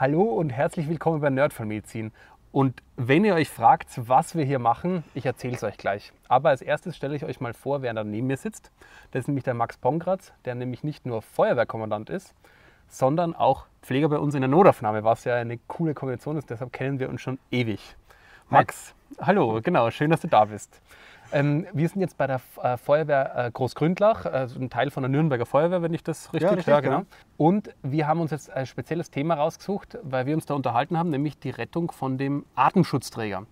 Hallo und herzlich willkommen bei Nerd von Medizin. Und wenn ihr euch fragt, was wir hier machen, ich erzähle es euch gleich. Aber als erstes stelle ich euch mal vor, wer da neben mir sitzt. Das ist nämlich der Max Pongratz, der nämlich nicht nur Feuerwehrkommandant ist, sondern auch Pfleger bei uns in der Notaufnahme, was ja eine coole Kombination ist. Deshalb kennen wir uns schon ewig. Max, Hallo, genau, schön, dass du da bist. Ähm, wir sind jetzt bei der äh, Feuerwehr äh, Großgründlach, äh, ein Teil von der Nürnberger Feuerwehr, wenn ich das richtig, ja, richtig genau. genau. Und wir haben uns jetzt ein spezielles Thema rausgesucht, weil wir uns da unterhalten haben, nämlich die Rettung von dem Atemschutzträger.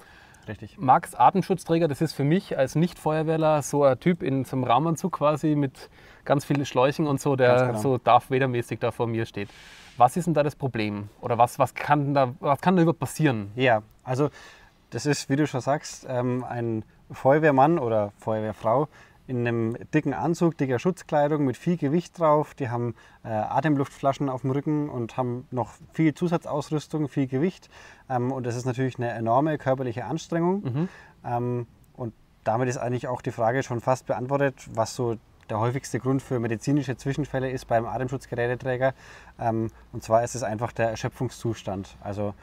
Richtig. Max Atemschutzträger, das ist für mich als Nicht-Feuerwehrler so ein Typ in so einem Raumanzug quasi mit ganz vielen Schläuchen und so, der genau. so darf wedermäßig da vor mir steht. Was ist denn da das Problem? Oder was, was, kann, da, was kann da überhaupt passieren? Ja, also das ist, wie du schon sagst, ähm, ein Feuerwehrmann oder Feuerwehrfrau in einem dicken Anzug, dicker Schutzkleidung mit viel Gewicht drauf. Die haben äh, Atemluftflaschen auf dem Rücken und haben noch viel Zusatzausrüstung, viel Gewicht. Ähm, und das ist natürlich eine enorme körperliche Anstrengung. Mhm. Ähm, und damit ist eigentlich auch die Frage schon fast beantwortet, was so der häufigste Grund für medizinische Zwischenfälle ist beim Atemschutzgeräteträger. Ähm, und zwar ist es einfach der Erschöpfungszustand. Also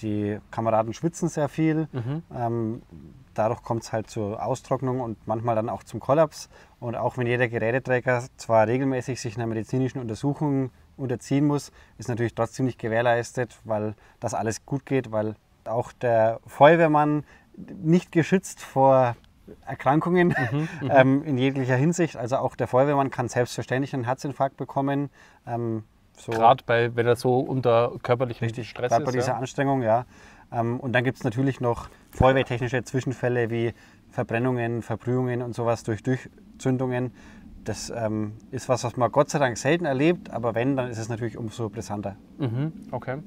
die Kameraden schwitzen sehr viel. Mhm. Ähm, dadurch kommt es halt zur Austrocknung und manchmal dann auch zum Kollaps. Und auch wenn jeder Geräteträger zwar regelmäßig sich einer medizinischen Untersuchung unterziehen muss, ist natürlich trotzdem nicht gewährleistet, weil das alles gut geht, weil auch der Feuerwehrmann nicht geschützt vor Erkrankungen mhm, mhm. ähm, in jeglicher Hinsicht. Also auch der Feuerwehrmann kann selbstverständlich einen Herzinfarkt bekommen. Ähm, so. Gerade bei, wenn er so unter körperlichem Richtig, Stress ist. Gerade bei dieser ja. Anstrengung, ja. Ähm, und dann gibt es natürlich noch feuerwehrtechnische Zwischenfälle wie Verbrennungen, Verbrühungen und sowas durch Durchzündungen. Das ähm, ist was, was man Gott sei Dank selten erlebt, aber wenn, dann ist es natürlich umso brisanter. Mhm, okay.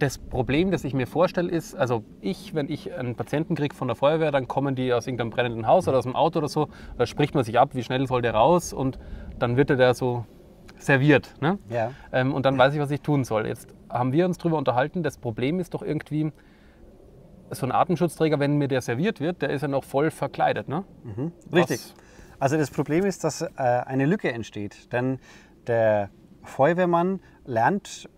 Das Problem, das ich mir vorstelle, ist, also ich, wenn ich einen Patienten kriege von der Feuerwehr, dann kommen die aus irgendeinem brennenden Haus oder aus dem Auto oder so, da spricht man sich ab, wie schnell soll der raus und dann wird er da so serviert. Ne? Ja. Ähm, und dann weiß ich, was ich tun soll. Jetzt haben wir uns darüber unterhalten, das Problem ist doch irgendwie, so ein Atemschutzträger, wenn mir der serviert wird, der ist ja noch voll verkleidet. Ne? Mhm. Richtig. Also das Problem ist, dass äh, eine Lücke entsteht, denn der Feuerwehrmann lernt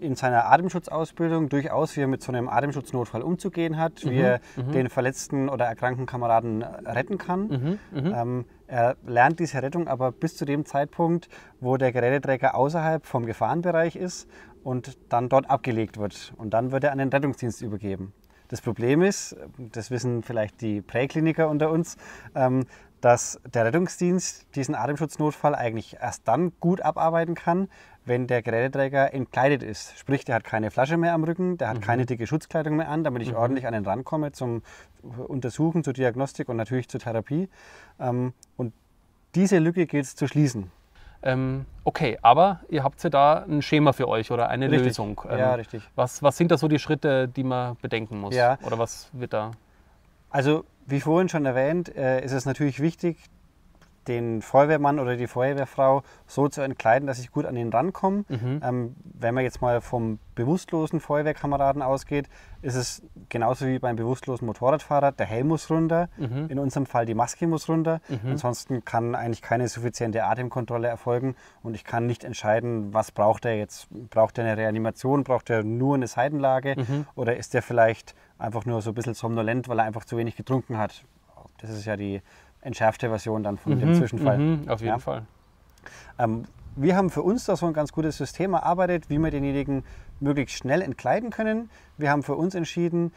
in seiner Atemschutzausbildung durchaus, wie er mit so einem Atemschutznotfall umzugehen hat, mhm. wie er mhm. den verletzten oder erkrankten Kameraden äh, retten kann. Mhm, mhm. Ähm, er lernt diese Rettung aber bis zu dem Zeitpunkt, wo der Geräteträger außerhalb vom Gefahrenbereich ist und dann dort abgelegt wird. Und dann wird er an den Rettungsdienst übergeben. Das Problem ist, das wissen vielleicht die Präkliniker unter uns, ähm, dass der Rettungsdienst diesen Atemschutznotfall eigentlich erst dann gut abarbeiten kann, wenn der Geräteträger entkleidet ist. Sprich, der hat keine Flasche mehr am Rücken, der hat mhm. keine dicke Schutzkleidung mehr an, damit ich mhm. ordentlich an den Rand komme zum Untersuchen, zur Diagnostik und natürlich zur Therapie. Ähm, und diese Lücke gilt es zu schließen. Ähm, okay, aber ihr habt ja da ein Schema für euch oder eine richtig. Lösung. Ähm, ja, richtig. Was, was sind da so die Schritte, die man bedenken muss? Ja. Oder was wird da? Also, wie vorhin schon erwähnt, äh, ist es natürlich wichtig, den Feuerwehrmann oder die Feuerwehrfrau so zu entkleiden, dass ich gut an ihn rankomme. Mhm. Ähm, wenn man jetzt mal vom bewusstlosen Feuerwehrkameraden ausgeht, ist es genauso wie beim bewusstlosen Motorradfahrer, der Helm muss runter, mhm. in unserem Fall die Maske muss runter. Mhm. Ansonsten kann eigentlich keine suffiziente Atemkontrolle erfolgen und ich kann nicht entscheiden, was braucht er jetzt. Braucht er eine Reanimation, braucht er nur eine Seitenlage mhm. oder ist er vielleicht einfach nur so ein bisschen somnolent, weil er einfach zu wenig getrunken hat. Das ist ja die entschärfte Version dann von mhm, dem Zwischenfall. Mhm, auf jeden ja. Fall. Ähm, wir haben für uns da so ein ganz gutes System erarbeitet, wie wir denjenigen möglichst schnell entkleiden können. Wir haben für uns entschieden,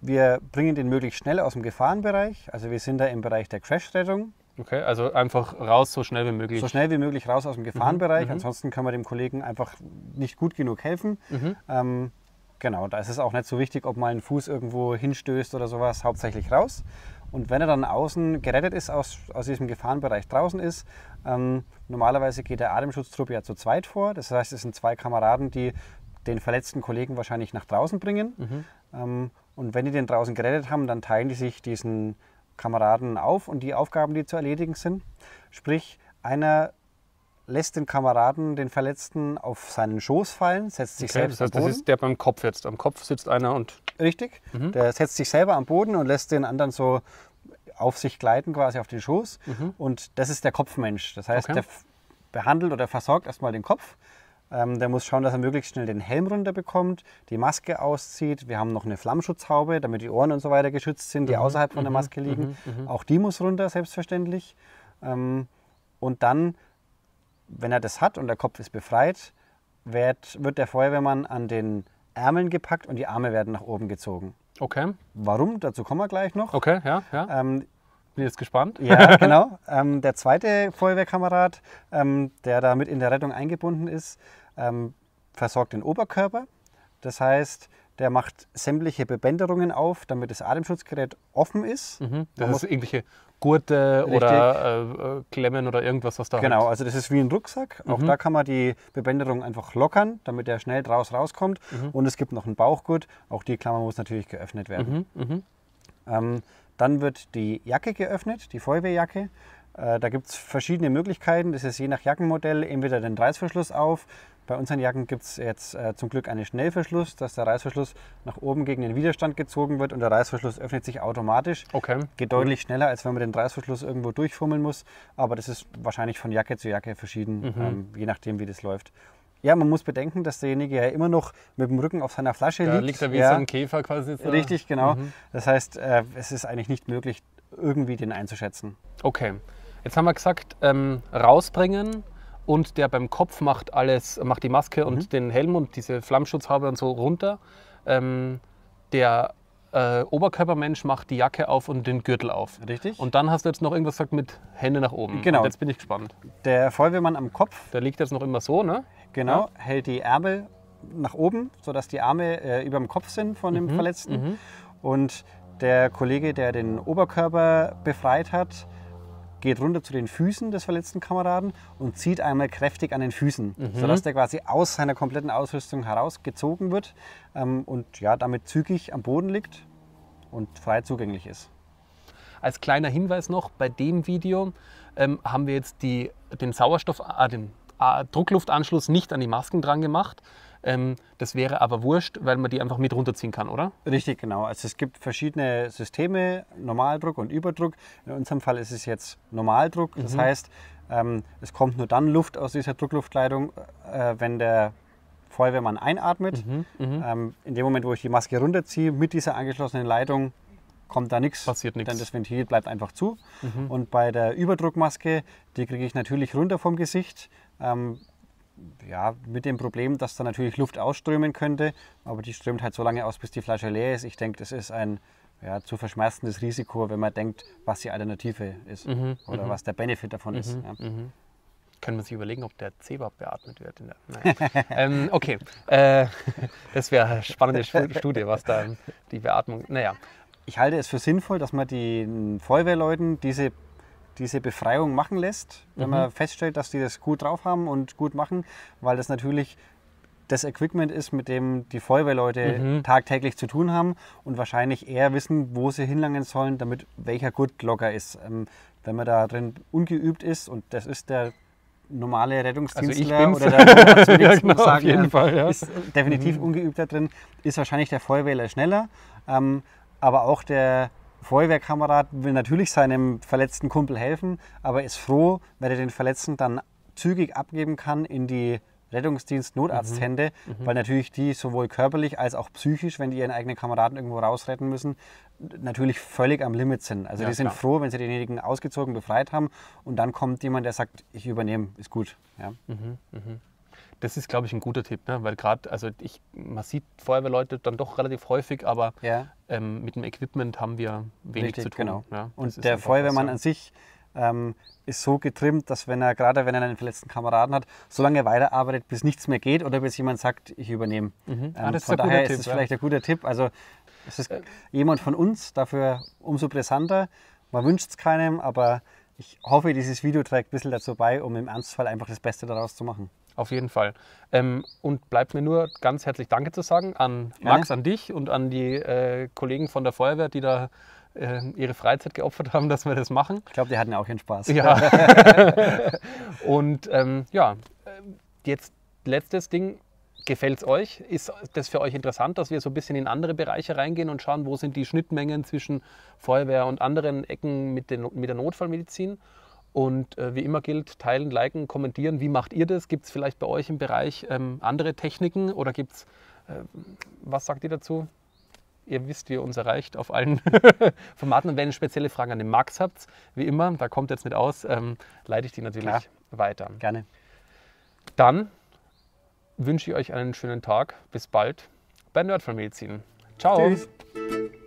wir bringen den möglichst schnell aus dem Gefahrenbereich. Also wir sind da im Bereich der Crash-Rettung. Okay, also einfach raus, so schnell wie möglich. So schnell wie möglich raus aus dem mhm, Gefahrenbereich. Mhm, Ansonsten kann man dem Kollegen einfach nicht gut genug helfen. Mhm. Ähm, genau, da ist es auch nicht so wichtig, ob mal ein Fuß irgendwo hinstößt oder sowas, hauptsächlich raus. Und wenn er dann außen gerettet ist, aus, aus diesem Gefahrenbereich draußen ist, ähm, normalerweise geht der Atemschutztrupp ja zu zweit vor. Das heißt, es sind zwei Kameraden, die den verletzten Kollegen wahrscheinlich nach draußen bringen. Mhm. Ähm, und wenn die den draußen gerettet haben, dann teilen die sich diesen Kameraden auf und die Aufgaben, die zu erledigen sind. Sprich, einer lässt den Kameraden, den Verletzten, auf seinen Schoß fallen, setzt sich okay, selbst das heißt, am Boden. Das ist der beim Kopf jetzt. Am Kopf sitzt einer und Richtig. Mhm. Der setzt sich selber am Boden und lässt den anderen so auf sich gleiten, quasi auf den Schoß. Mhm. Und das ist der Kopfmensch. Das heißt, okay. der behandelt oder versorgt erstmal den Kopf. Ähm, der muss schauen, dass er möglichst schnell den Helm runterbekommt, die Maske auszieht. Wir haben noch eine Flammschutzhaube, damit die Ohren und so weiter geschützt sind, die mhm. außerhalb von der mhm. Maske liegen. Mhm. Mhm. Auch die muss runter, selbstverständlich. Ähm, und dann, wenn er das hat und der Kopf ist befreit, wird, wird der Feuerwehrmann an den Ärmeln gepackt und die Arme werden nach oben gezogen. Okay. Warum? Dazu kommen wir gleich noch. Okay, ja, ja. Ähm, bin jetzt gespannt. Ja, genau. Ähm, der zweite Feuerwehrkamerad, ähm, der mit in der Rettung eingebunden ist, ähm, versorgt den Oberkörper. Das heißt, der macht sämtliche Bebänderungen auf, damit das Atemschutzgerät offen ist. Mhm. Das ist irgendwelche Gurte richtig. oder äh, äh, Klemmen oder irgendwas, was da Genau, hat. also das ist wie ein Rucksack. Mhm. Auch da kann man die Bebänderung einfach lockern, damit der schnell draus rauskommt. Mhm. Und es gibt noch einen Bauchgurt. Auch die Klammer muss natürlich geöffnet werden. Mhm, mhm. Ähm, dann wird die Jacke geöffnet, die Feuerwehrjacke. Äh, da gibt es verschiedene Möglichkeiten. Das ist je nach Jackenmodell entweder den Reißverschluss auf, bei unseren Jacken gibt es jetzt äh, zum Glück einen Schnellverschluss, dass der Reißverschluss nach oben gegen den Widerstand gezogen wird und der Reißverschluss öffnet sich automatisch. Okay. Geht deutlich schneller, als wenn man den Reißverschluss irgendwo durchfummeln muss. Aber das ist wahrscheinlich von Jacke zu Jacke verschieden, mhm. ähm, je nachdem, wie das läuft. Ja, man muss bedenken, dass derjenige ja immer noch mit dem Rücken auf seiner Flasche da liegt. Da liegt er wie ja. so ein Käfer quasi. Jetzt da. Richtig, genau. Mhm. Das heißt, äh, es ist eigentlich nicht möglich, irgendwie den einzuschätzen. Okay. Jetzt haben wir gesagt, ähm, rausbringen, und der beim Kopf macht alles, macht die Maske mhm. und den Helm und diese Flammschutzhaube und so runter. Ähm, der äh, Oberkörpermensch macht die Jacke auf und den Gürtel auf. Richtig. Und dann hast du jetzt noch irgendwas gesagt mit Hände nach oben. Genau. Und jetzt bin ich gespannt. Der Feuerwehrmann am Kopf. Der liegt jetzt noch immer so, ne? Genau. Ja. Hält die Ärmel nach oben, sodass die Arme äh, über dem Kopf sind von dem mhm. Verletzten. Mhm. Und der Kollege, der den Oberkörper befreit hat, geht runter zu den Füßen des verletzten Kameraden und zieht einmal kräftig an den Füßen, mhm. sodass der quasi aus seiner kompletten Ausrüstung herausgezogen wird ähm, und ja, damit zügig am Boden liegt und frei zugänglich ist. Als kleiner Hinweis noch, bei dem Video ähm, haben wir jetzt die, den Sauerstoff, äh, den äh, Druckluftanschluss nicht an die Masken dran gemacht, ähm, das wäre aber wurscht, weil man die einfach mit runterziehen kann, oder? Richtig, genau. Also es gibt verschiedene Systeme, Normaldruck und Überdruck. In unserem Fall ist es jetzt Normaldruck. Das mhm. heißt, ähm, es kommt nur dann Luft aus dieser Druckluftleitung, äh, wenn der Feuerwehrmann einatmet. Mhm, mhm, ähm, in dem Moment, wo ich die Maske runterziehe, mit dieser angeschlossenen Leitung kommt da nichts. Passiert nichts. Denn das Ventil bleibt einfach zu. Mhm. Und bei der Überdruckmaske, die kriege ich natürlich runter vom Gesicht. Ähm, ja, mit dem Problem, dass da natürlich Luft ausströmen könnte, aber die strömt halt so lange aus, bis die Flasche leer ist. Ich denke, das ist ein ja, zu verschmerzendes Risiko, wenn man denkt, was die Alternative ist mhm, oder mhm. was der Benefit davon ist. Mhm, ja. Mhm. Können wir sich überlegen, ob der Zebra beatmet wird? Naja. ähm, okay, äh, das wäre eine spannende Studie, was da die Beatmung. Naja. Ich halte es für sinnvoll, dass man den Feuerwehrleuten diese diese Befreiung machen lässt, wenn mhm. man feststellt, dass die das gut drauf haben und gut machen, weil das natürlich das Equipment ist, mit dem die Feuerwehrleute mhm. tagtäglich zu tun haben und wahrscheinlich eher wissen, wo sie hinlangen sollen, damit welcher Gurt locker ist. Ähm, wenn man da drin ungeübt ist und das ist der normale Rettungsdienstler also oder der ja, genau, sagen, auf jeden Fall, ja. ist äh, definitiv mhm. ungeübt da drin, ist wahrscheinlich der Feuerwehrler schneller, ähm, aber auch der Feuerwehrkamerad will natürlich seinem verletzten Kumpel helfen, aber ist froh, wenn er den Verletzten dann zügig abgeben kann in die Rettungsdienst, Notarzthände, mhm. mhm. weil natürlich die sowohl körperlich als auch psychisch, wenn die ihren eigenen Kameraden irgendwo rausretten müssen, natürlich völlig am Limit sind. Also ja, die sind klar. froh, wenn sie denjenigen ausgezogen befreit haben und dann kommt jemand, der sagt, ich übernehme, ist gut. Ja. Mhm. Mhm. Das ist, glaube ich, ein guter Tipp, ne? weil gerade, also ich, man sieht Feuerwehrleute dann doch relativ häufig, aber ja. ähm, mit dem Equipment haben wir wenig Richtig, zu tun. Genau. Ja, und der Feuerwehrmann was, an sich ähm, ist so getrimmt, dass wenn er, gerade wenn er einen verletzten Kameraden hat, so lange weiterarbeitet, bis nichts mehr geht oder bis jemand sagt, ich übernehme. Mhm. Ähm, ah, ähm, von daher ist es vielleicht ein guter Tipp. Also es ist äh, jemand von uns, dafür umso brisanter. Man wünscht es keinem, aber ich hoffe, dieses Video trägt ein bisschen dazu bei, um im Ernstfall einfach das Beste daraus zu machen. Auf jeden Fall. Ähm, und bleibt mir nur ganz herzlich Danke zu sagen an ja. Max, an dich und an die äh, Kollegen von der Feuerwehr, die da äh, ihre Freizeit geopfert haben, dass wir das machen. Ich glaube, die hatten auch ihren Spaß. Ja. und ähm, ja, jetzt letztes Ding. Gefällt es euch? Ist das für euch interessant, dass wir so ein bisschen in andere Bereiche reingehen und schauen, wo sind die Schnittmengen zwischen Feuerwehr und anderen Ecken mit, den, mit der Notfallmedizin? Und äh, wie immer gilt, teilen, liken, kommentieren. Wie macht ihr das? Gibt es vielleicht bei euch im Bereich ähm, andere Techniken oder gibt es, äh, was sagt ihr dazu? Ihr wisst, wie ihr uns erreicht auf allen Formaten. Und wenn ihr spezielle Fragen an den Max habt, wie immer, da kommt jetzt nicht aus, ähm, leite ich die natürlich Klar. weiter. Gerne. Dann wünsche ich euch einen schönen Tag. Bis bald bei Nerd Medizin. Ciao. Tschüss.